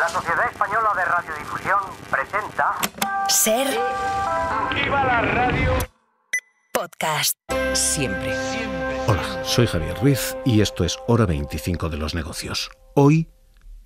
La Sociedad Española de Radiodifusión presenta. Ser. la radio! Podcast. Siempre. Hola, soy Javier Ruiz y esto es Hora 25 de los Negocios. Hoy.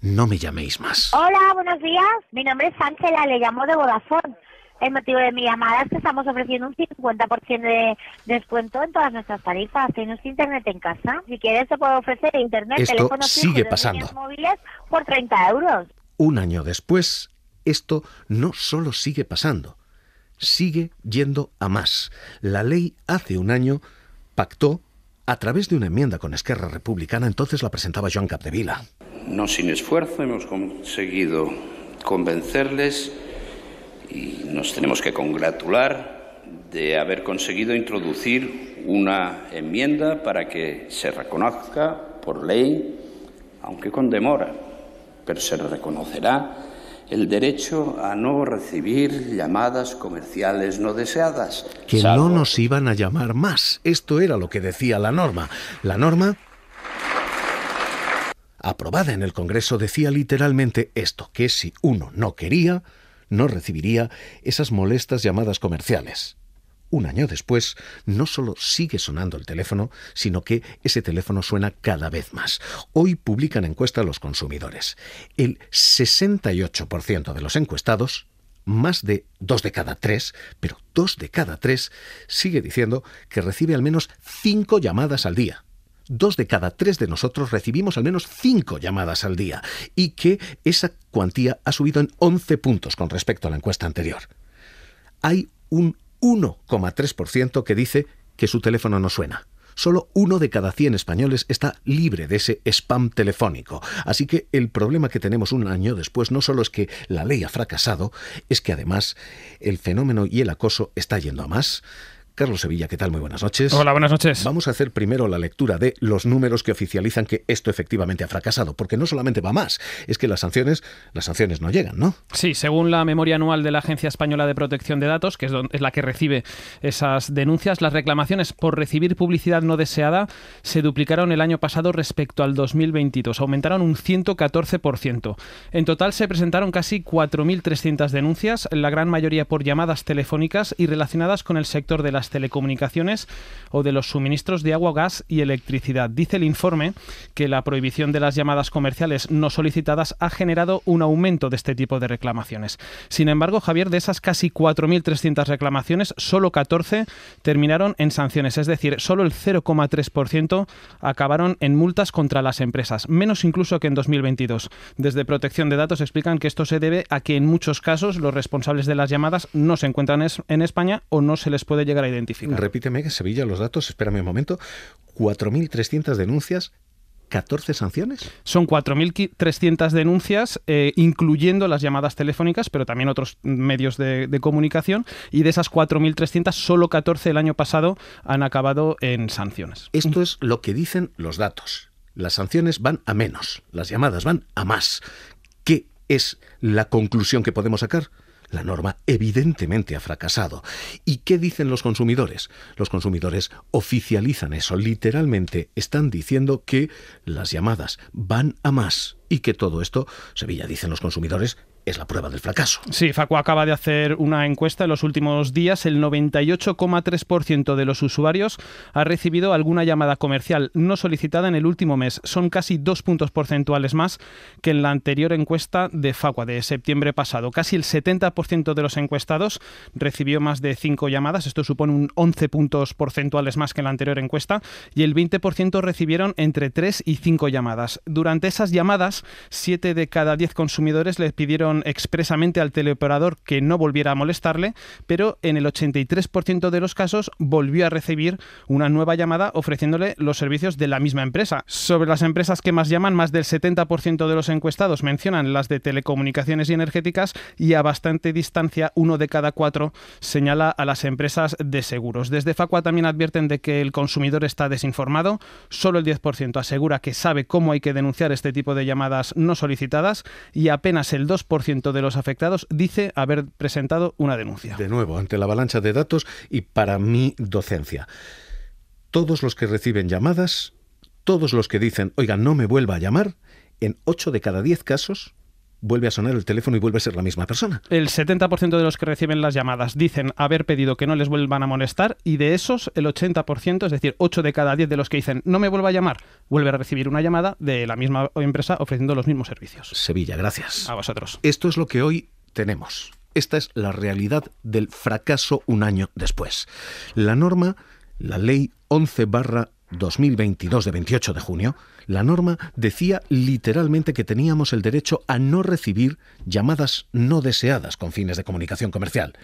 No me llaméis más. Hola, buenos días. Mi nombre es Ángela, le llamo de Vodafone. El motivo de mi llamada es que estamos ofreciendo un 50% de descuento en todas nuestras tarifas. ¿Tienes internet en casa? Si quieres, te puedo ofrecer internet, teléfono teléfono sigue pasando. móviles por 30 euros. Un año después, esto no solo sigue pasando, sigue yendo a más. La ley hace un año pactó a través de una enmienda con Esquerra Republicana, entonces la presentaba Joan Capdevila. No sin esfuerzo hemos conseguido convencerles y nos tenemos que congratular de haber conseguido introducir una enmienda para que se reconozca por ley, aunque con demora, se reconocerá el derecho a no recibir llamadas comerciales no deseadas. Que no nos iban a llamar más. Esto era lo que decía la norma. La norma aprobada en el Congreso decía literalmente esto, que si uno no quería, no recibiría esas molestas llamadas comerciales un año después, no solo sigue sonando el teléfono, sino que ese teléfono suena cada vez más. Hoy publican encuestas los consumidores. El 68% de los encuestados, más de dos de cada tres, pero dos de cada tres, sigue diciendo que recibe al menos cinco llamadas al día dos de cada tres de nosotros recibimos al menos cinco llamadas al día y que esa cuantía ha subido en 11 puntos con respecto a la encuesta anterior. Hay un 1,3% que dice que su teléfono no suena. Solo uno de cada 100 españoles está libre de ese spam telefónico. Así que el problema que tenemos un año después no solo es que la ley ha fracasado, es que además el fenómeno y el acoso está yendo a más. Carlos Sevilla, ¿qué tal? Muy buenas noches. Hola, buenas noches. Vamos a hacer primero la lectura de los números que oficializan que esto efectivamente ha fracasado, porque no solamente va más, es que las sanciones, las sanciones no llegan, ¿no? Sí, según la memoria anual de la Agencia Española de Protección de Datos, que es, es la que recibe esas denuncias, las reclamaciones por recibir publicidad no deseada se duplicaron el año pasado respecto al 2022, aumentaron un 114%. En total se presentaron casi 4.300 denuncias, la gran mayoría por llamadas telefónicas y relacionadas con el sector de las telecomunicaciones o de los suministros de agua, gas y electricidad. Dice el informe que la prohibición de las llamadas comerciales no solicitadas ha generado un aumento de este tipo de reclamaciones. Sin embargo, Javier, de esas casi 4.300 reclamaciones, solo 14 terminaron en sanciones, es decir, solo el 0,3% acabaron en multas contra las empresas, menos incluso que en 2022. Desde Protección de Datos explican que esto se debe a que en muchos casos los responsables de las llamadas no se encuentran en España o no se les puede llegar a Repíteme que Sevilla, los datos, espérame un momento, 4.300 denuncias 14 sanciones? Son 4.300 denuncias, eh, incluyendo las llamadas telefónicas, pero también otros medios de, de comunicación. Y de esas 4.300, solo 14 el año pasado han acabado en sanciones. Esto es lo que dicen los datos. Las sanciones van a menos, las llamadas van a más. ¿Qué es la conclusión que podemos sacar? La norma evidentemente ha fracasado. ¿Y qué dicen los consumidores? Los consumidores oficializan eso. Literalmente están diciendo que las llamadas van a más y que todo esto, Sevilla dicen los consumidores, es la prueba del fracaso. Sí, Facua acaba de hacer una encuesta en los últimos días. El 98,3% de los usuarios ha recibido alguna llamada comercial no solicitada en el último mes. Son casi dos puntos porcentuales más que en la anterior encuesta de Facua de septiembre pasado. Casi el 70% de los encuestados recibió más de cinco llamadas. Esto supone un 11 puntos porcentuales más que en la anterior encuesta. Y el 20% recibieron entre 3 y 5 llamadas. Durante esas llamadas, 7 de cada 10 consumidores les pidieron expresamente al teleoperador que no volviera a molestarle, pero en el 83% de los casos volvió a recibir una nueva llamada ofreciéndole los servicios de la misma empresa. Sobre las empresas que más llaman, más del 70% de los encuestados mencionan las de telecomunicaciones y energéticas y a bastante distancia uno de cada cuatro señala a las empresas de seguros. Desde Facua también advierten de que el consumidor está desinformado, solo el 10% asegura que sabe cómo hay que denunciar este tipo de llamadas no solicitadas y apenas el 2% de los afectados dice haber presentado una denuncia. De nuevo, ante la avalancha de datos y para mi docencia. Todos los que reciben llamadas, todos los que dicen, oiga, no me vuelva a llamar, en 8 de cada 10 casos vuelve a sonar el teléfono y vuelve a ser la misma persona. El 70% de los que reciben las llamadas dicen haber pedido que no les vuelvan a molestar y de esos el 80%, es decir, 8 de cada 10 de los que dicen no me vuelva a llamar, vuelve a recibir una llamada de la misma empresa ofreciendo los mismos servicios. Sevilla, gracias. A vosotros. Esto es lo que hoy tenemos. Esta es la realidad del fracaso un año después. La norma, la ley 11 barra 2022 de 28 de junio, la norma decía literalmente que teníamos el derecho a no recibir llamadas no deseadas con fines de comunicación comercial.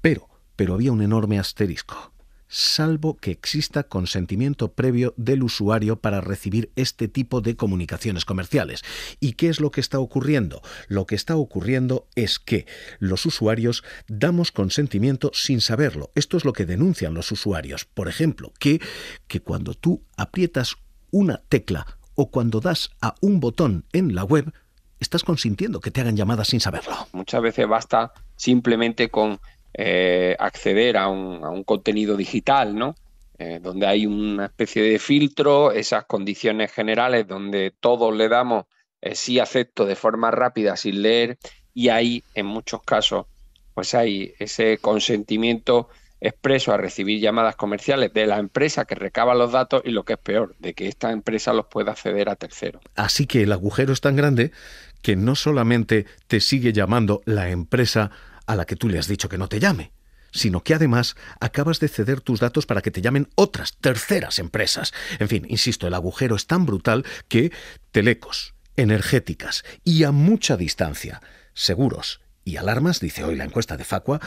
Pero, pero había un enorme asterisco salvo que exista consentimiento previo del usuario para recibir este tipo de comunicaciones comerciales. ¿Y qué es lo que está ocurriendo? Lo que está ocurriendo es que los usuarios damos consentimiento sin saberlo. Esto es lo que denuncian los usuarios. Por ejemplo, que, que cuando tú aprietas una tecla o cuando das a un botón en la web, estás consintiendo que te hagan llamadas sin saberlo. Muchas veces basta simplemente con eh, acceder a un, contenido digital, ¿no? Eh, donde hay una especie de filtro, esas condiciones generales donde todos le damos eh, sí acepto de forma rápida sin leer y ahí en muchos casos pues hay ese consentimiento expreso a recibir llamadas comerciales de la empresa que recaba los datos y lo que es peor, de que esta empresa los pueda acceder a terceros. Así que el agujero es tan grande que no solamente te sigue llamando la empresa a la que tú le has dicho que no te llame, sino que además acabas de ceder tus datos para que te llamen otras, terceras empresas. En fin, insisto, el agujero es tan brutal que telecos, energéticas y a mucha distancia, seguros y alarmas, dice hoy la encuesta de Facua,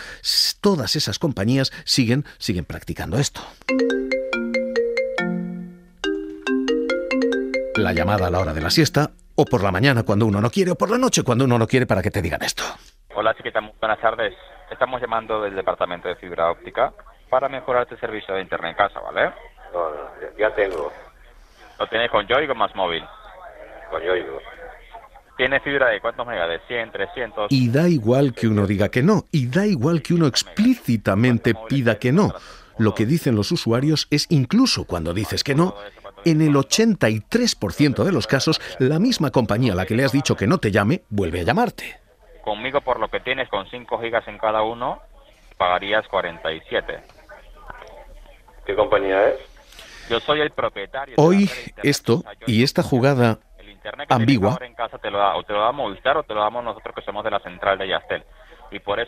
todas esas compañías siguen, siguen practicando esto. La llamada a la hora de la siesta, o por la mañana cuando uno no quiere, o por la noche cuando uno no quiere para que te digan esto. Hola, chiquita, buenas tardes. estamos llamando del departamento de fibra óptica para mejorar este servicio de internet en casa, ¿vale? No, ya tengo. ¿Lo tienes con Yoigo más móvil? Con Yoigo. Tiene fibra de cuántos megas, de 100, 300. Y da igual que uno diga que no, y da igual que uno explícitamente pida que no. Lo que dicen los usuarios es incluso cuando dices que no, en el 83% de los casos, la misma compañía a la que le has dicho que no te llame vuelve a llamarte conmigo por lo que tienes con 5 gigas en cada uno, pagarías 47. ¿Qué compañía es? Yo soy el propietario. Hoy de esto y esta jugada ambigua. En casa te lo da, o te lo o te lo damos nosotros que somos de la central de Yastel.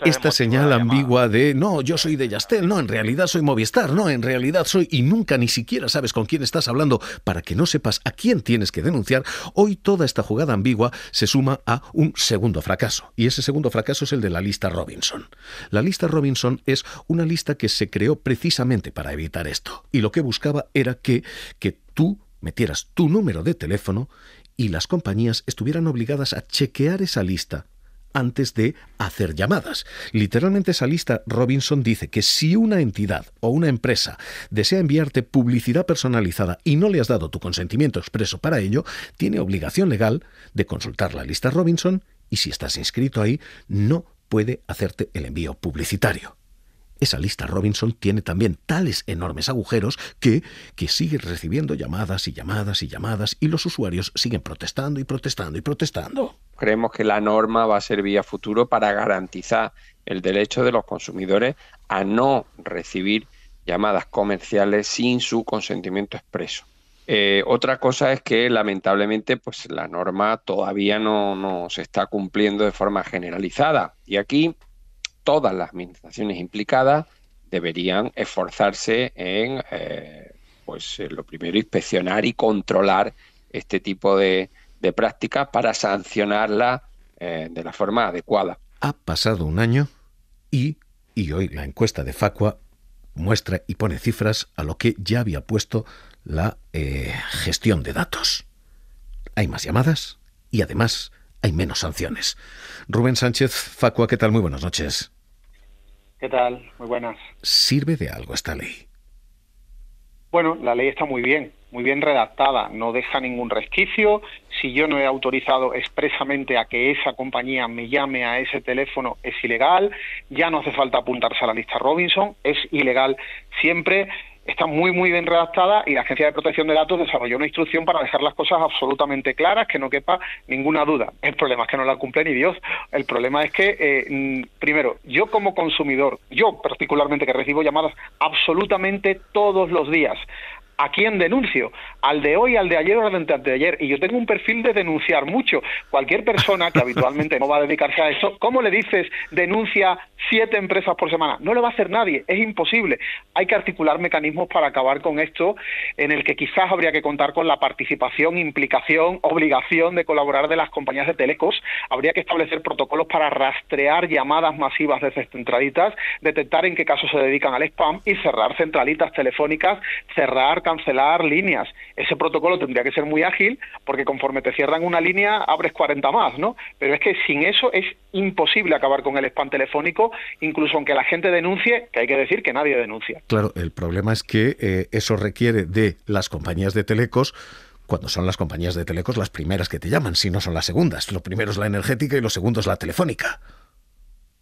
Esta señal ambigua de, no, yo soy de Yastel, no, en realidad soy Movistar, no, en realidad soy y nunca ni siquiera sabes con quién estás hablando para que no sepas a quién tienes que denunciar, hoy toda esta jugada ambigua se suma a un segundo fracaso. Y ese segundo fracaso es el de la lista Robinson. La lista Robinson es una lista que se creó precisamente para evitar esto. Y lo que buscaba era que, que tú metieras tu número de teléfono y las compañías estuvieran obligadas a chequear esa lista antes de hacer llamadas. Literalmente esa lista, Robinson dice que si una entidad o una empresa desea enviarte publicidad personalizada y no le has dado tu consentimiento expreso para ello, tiene obligación legal de consultar la lista Robinson y si estás inscrito ahí, no puede hacerte el envío publicitario. Esa lista Robinson tiene también tales enormes agujeros que, que sigue recibiendo llamadas y llamadas y llamadas y los usuarios siguen protestando y protestando y protestando creemos que la norma va a servir a futuro para garantizar el derecho de los consumidores a no recibir llamadas comerciales sin su consentimiento expreso. Eh, otra cosa es que lamentablemente pues la norma todavía no, se está cumpliendo de forma generalizada y aquí todas las administraciones implicadas deberían esforzarse en eh, pues eh, lo primero inspeccionar y controlar este tipo de, de práctica para sancionarla eh, de la forma adecuada. Ha pasado un año y, y hoy la encuesta de Facua muestra y pone cifras a lo que ya había puesto la eh, gestión de datos. Hay más llamadas y además hay menos sanciones. Rubén Sánchez, Facua, ¿qué tal? Muy buenas noches. ¿Qué tal? Muy buenas. ¿Sirve de algo esta ley? Bueno, la ley está muy bien, muy bien redactada, no deja ningún resquicio. Si yo no he autorizado expresamente a que esa compañía me llame a ese teléfono, es ilegal. Ya no hace falta apuntarse a la lista Robinson, es ilegal siempre está muy, muy bien redactada y la Agencia de Protección de Datos desarrolló una instrucción para dejar las cosas absolutamente claras, que no quepa ninguna duda. El problema es que no la cumple ni Dios. El problema es que, eh, mm, primero, yo como consumidor, yo particularmente que recibo llamadas absolutamente todos los días ¿A quién denuncio? Al de hoy, al de ayer o al de ayer? Y yo tengo un perfil de denunciar mucho. Cualquier persona que habitualmente no va a dedicarse a eso, ¿cómo le dices denuncia siete empresas por semana? No lo va a hacer nadie, es imposible. Hay que articular mecanismos para acabar con esto, en el que quizás habría que contar con la participación, implicación, obligación de colaborar de las compañías de telecos. Habría que establecer protocolos para rastrear llamadas masivas desde centralitas, detectar en qué casos se dedican al spam y cerrar centralitas telefónicas, cerrar cancelar líneas. Ese protocolo tendría que ser muy ágil porque conforme te cierran una línea abres 40 más, ¿no? Pero es que sin eso es imposible acabar con el spam telefónico, incluso aunque la gente denuncie, que hay que decir que nadie denuncia. Claro, el problema es que eh, eso requiere de las compañías de telecos cuando son las compañías de telecos las primeras que te llaman, si no son las segundas. Lo primero es la energética y lo segundo es la telefónica.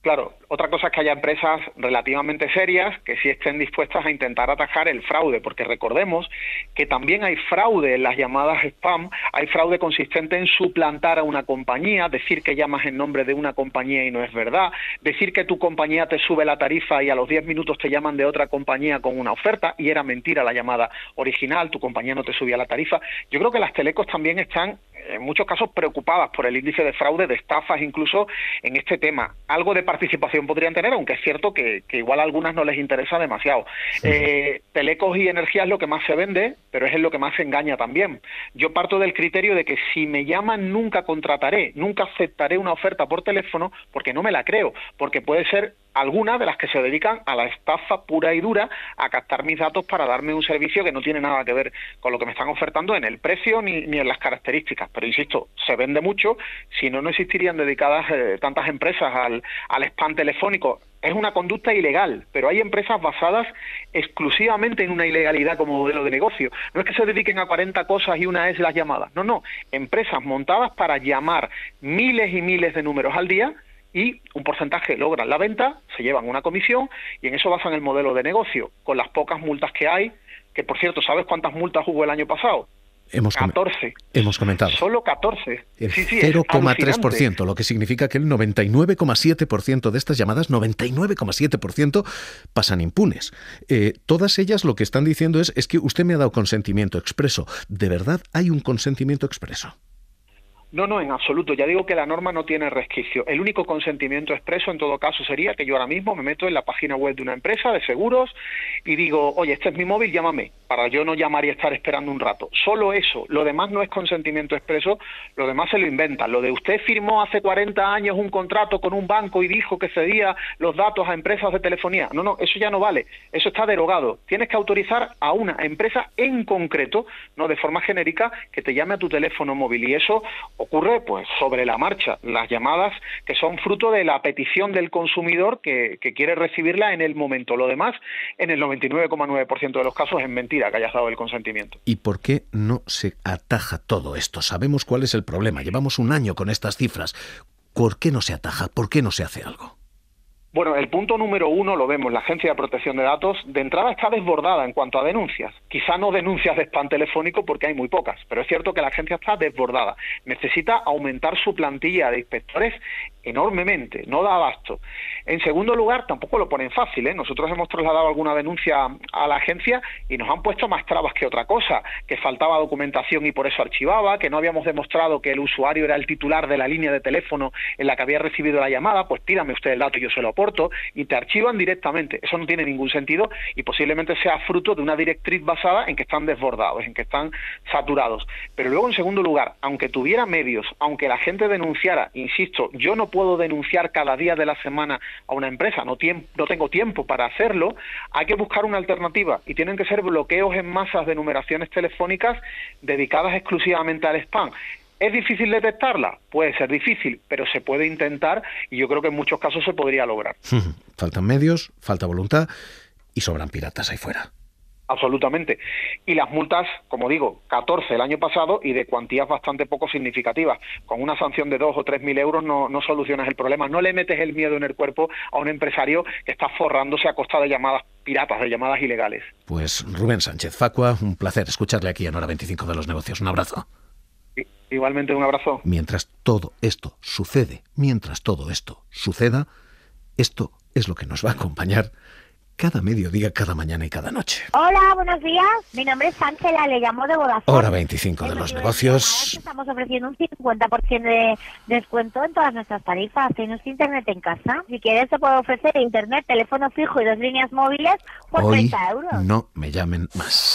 Claro, otra cosa es que haya empresas relativamente serias que sí estén dispuestas a intentar atajar el fraude, porque recordemos que también hay fraude en las llamadas spam, hay fraude consistente en suplantar a una compañía, decir que llamas en nombre de una compañía y no es verdad, decir que tu compañía te sube la tarifa y a los 10 minutos te llaman de otra compañía con una oferta y era mentira la llamada original, tu compañía no te subía la tarifa. Yo creo que las telecos también están en muchos casos preocupadas por el índice de fraude, de estafas incluso en este tema. Algo de participación podrían tener, aunque es cierto que, igual a algunas no les interesa demasiado. Eh, telecos y energía es lo que más se vende, pero es lo que más engaña también. Yo parto del criterio de que si me llaman nunca contrataré, nunca aceptaré una oferta por teléfono porque no me la creo, porque puede ser alguna de las que se dedican a la estafa pura y dura, a captar mis datos para darme un servicio que no tiene nada que ver con lo que me están ofertando en el precio ni, en las características. Pero insisto, se vende mucho, si no, no existirían dedicadas eh, tantas empresas al, al spam telefónico. Es una conducta ilegal, pero hay empresas basadas exclusivamente en una ilegalidad como modelo de negocio. No es que se dediquen a 40 cosas y una es las llamadas. No, no. Empresas montadas para llamar miles y miles de números al día y un porcentaje logran la venta, se llevan una comisión y en eso basan el modelo de negocio, con las pocas multas que hay, que por cierto, ¿sabes cuántas multas hubo el año pasado? Hemos 14. hemos comentado. Solo 14. 0,3%, lo que significa que el 99,7% de estas llamadas, 99,7%, pasan impunes. Eh, todas ellas lo que están diciendo es que usted me ha dado consentimiento expreso. ¿De verdad hay un consentimiento expreso? No, no, en absoluto. Ya digo que la norma no tiene resquicio. El único consentimiento expreso, en todo caso, sería que yo ahora mismo me meto en la página web de una empresa de seguros y digo, oye, este es mi móvil, llámame, para yo no llamar y estar esperando un rato. Solo eso. Lo demás no es consentimiento expreso, lo demás se lo inventan. Lo de usted firmó hace 40 años un contrato con un banco y dijo que cedía los datos a empresas de telefonía. No, no, eso ya no vale. Eso está derogado. Tienes que autorizar a una empresa en concreto, no de forma genérica, que te llame a tu teléfono móvil. Y eso ocurre pues sobre la marcha las llamadas que son fruto de la petición del consumidor que, que quiere recibirla en el momento lo demás en el 99,9% de los casos es mentira que haya dado el consentimiento y por qué no se ataja todo esto sabemos cuál es el problema llevamos un año con estas cifras ¿por qué no se ataja? ¿por qué no se hace algo? Bueno, el punto número uno lo vemos, la Agencia de Protección de Datos de entrada está desbordada en cuanto a denuncias. Quizá no denuncias de spam telefónico porque hay muy pocas, pero es cierto que la agencia está desbordada. Necesita aumentar su plantilla de inspectores enormemente, no da abasto. En segundo lugar, tampoco lo ponen fácil. ¿eh? Nosotros hemos trasladado alguna denuncia a la agencia y nos han puesto más trabas que otra cosa, que faltaba documentación y por eso archivaba, que no habíamos demostrado que el usuario era el titular de la línea de teléfono en la que había recibido la llamada, pues tírame usted el dato y yo se lo pongo y te archivan directamente. Eso no tiene ningún sentido y posiblemente sea fruto de una directriz basada en que están desbordados, en que están saturados. Pero luego, en segundo lugar, aunque tuviera medios, aunque la gente denunciara, insisto, yo no puedo denunciar cada día de la semana a una empresa, no, no tengo tiempo para hacerlo, hay que buscar una alternativa y tienen que ser bloqueos en masas de numeraciones telefónicas dedicadas exclusivamente al spam. ¿Es difícil detectarla? Puede ser difícil, pero se puede intentar y yo creo que en muchos casos se podría lograr. Faltan medios, falta voluntad y sobran piratas ahí fuera. Absolutamente. Y las multas, como digo, 14 el año pasado y de cuantías bastante poco significativas. Con una sanción de 2 o 3 mil euros no, no solucionas el problema. No le metes el miedo en el cuerpo a un empresario que está forrándose a costa de llamadas piratas, de llamadas ilegales. Pues Rubén Sánchez Facua, un placer escucharle aquí en Hora 25 de los Negocios. Un abrazo. Igualmente un abrazo. Mientras todo esto sucede, mientras todo esto suceda, esto es lo que nos va a acompañar cada mediodía, cada mañana y cada noche. Hola, buenos días. Mi nombre es Ángela, le llamo de Vodafone. Hora 25 de los negocios. Estamos ofreciendo un 50% de descuento en todas nuestras tarifas. Tenemos internet en casa. Si quieres, te puedo ofrecer internet, teléfono fijo y dos líneas móviles por 30 euros. No me llamen más.